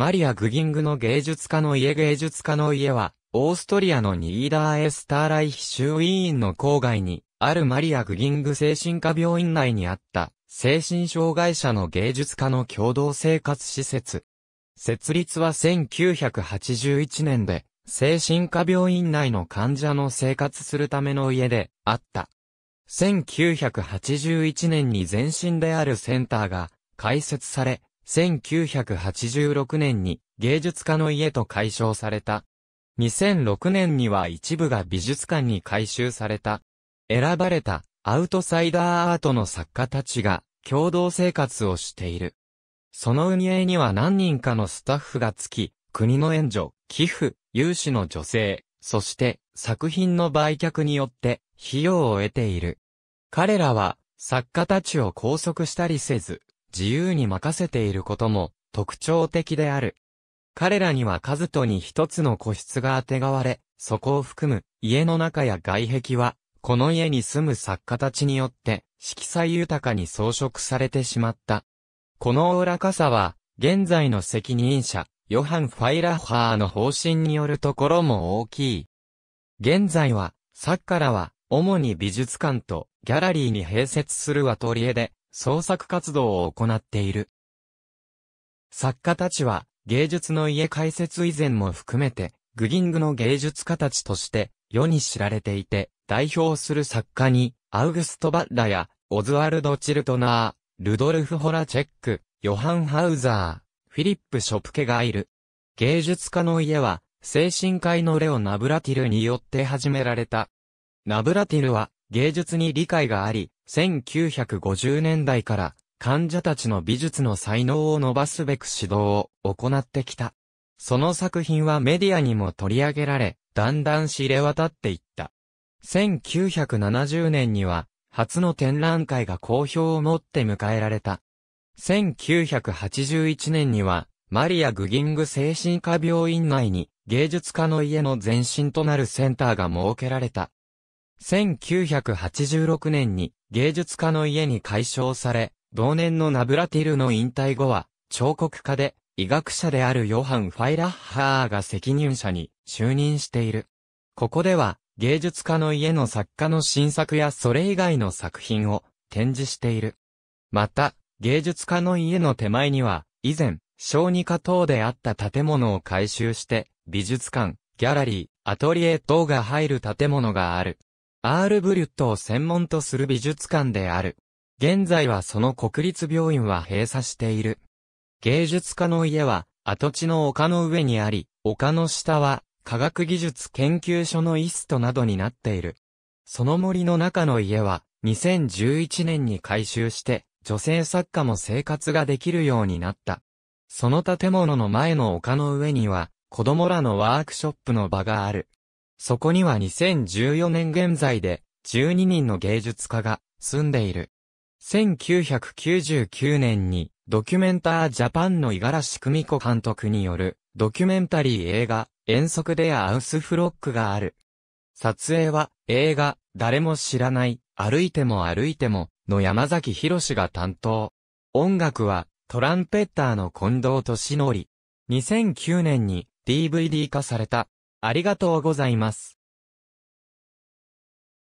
マリア・グギングの芸術家の家芸術家の家は、オーストリアのニーダーエスターライヒ州委員の郊外に、あるマリア・グギング精神科病院内にあった、精神障害者の芸術家の共同生活施設。設立は1981年で、精神科病院内の患者の生活するための家であった。1981年に前身であるセンターが開設され、1986年に芸術家の家と解消された。2006年には一部が美術館に改修された。選ばれたアウトサイダーアートの作家たちが共同生活をしている。その運営には何人かのスタッフがつき、国の援助、寄付、融資の助成、そして作品の売却によって費用を得ている。彼らは作家たちを拘束したりせず、自由に任せていることも特徴的である。彼らにはカズトに一つの個室があてがわれ、そこを含む家の中や外壁は、この家に住む作家たちによって色彩豊かに装飾されてしまった。この裏傘は、現在の責任者、ヨハン・ファイラッハーの方針によるところも大きい。現在は、作家らは、主に美術館とギャラリーに併設するアトリエで、創作活動を行っている。作家たちは、芸術の家解説以前も含めて、グギングの芸術家たちとして世に知られていて、代表する作家に、アウグスト・バッラや、オズワルド・チルトナー、ルドルフ・ホラチェック、ヨハン・ハウザー、フィリップ・ショプケがいる。芸術家の家は、精神科医のレオ・ナブラティルによって始められた。ナブラティルは、芸術に理解があり、1950年代から患者たちの美術の才能を伸ばすべく指導を行ってきた。その作品はメディアにも取り上げられ、だんだん知れ渡っていった。1970年には、初の展覧会が好評を持って迎えられた。1981年には、マリア・グギング精神科病院内に、芸術家の家の前身となるセンターが設けられた。1986年に芸術家の家に改称され、同年のナブラティルの引退後は、彫刻家で医学者であるヨハン・ファイラッハーが責任者に就任している。ここでは、芸術家の家の作家の新作やそれ以外の作品を展示している。また、芸術家の家の手前には、以前、小児科等であった建物を改修して、美術館、ギャラリー、アトリエ等が入る建物がある。アール・ブリュットを専門とする美術館である。現在はその国立病院は閉鎖している。芸術家の家は跡地の丘の上にあり、丘の下は科学技術研究所のイストなどになっている。その森の中の家は2011年に改修して女性作家も生活ができるようになった。その建物の前の丘の上には子供らのワークショップの場がある。そこには2014年現在で12人の芸術家が住んでいる。1999年にドキュメンタージャパンの五十嵐久美子監督によるドキュメンタリー映画遠足でアウスフロックがある。撮影は映画誰も知らない歩いても歩いてもの山崎博が担当。音楽はトランペッターの近藤敏則。2009年に DVD 化されたありがとうございます。